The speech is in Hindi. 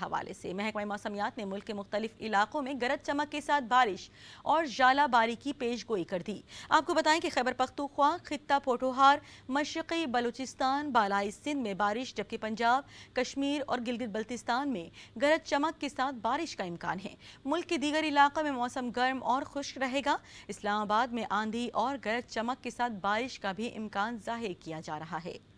हवाले से महकमा मौसमियात ने मुल्क के मुख्तलिफ इलाकों में गरज चमक के साथ बारिश और जाला बारी की पेश गोई कर दी आपको बताएं कि खैबर पख्तूख्वा खत्ता पोटोहार मशरक़ी बलूचिस्तान बालाई सिंध में बारिश जबकि पंजाब कश्मीर और गिलगित बल्तिस्तान में गरज चमक के साथ बारिश का इम्कान है मुल्क के दीगर इलाकों में मौसम गर्म और खुश्क रहेगा इस्लामाबाद में आंधी और गरज चमक के साथ बारिश का भी इम्कान जाहिर किया जा रहा है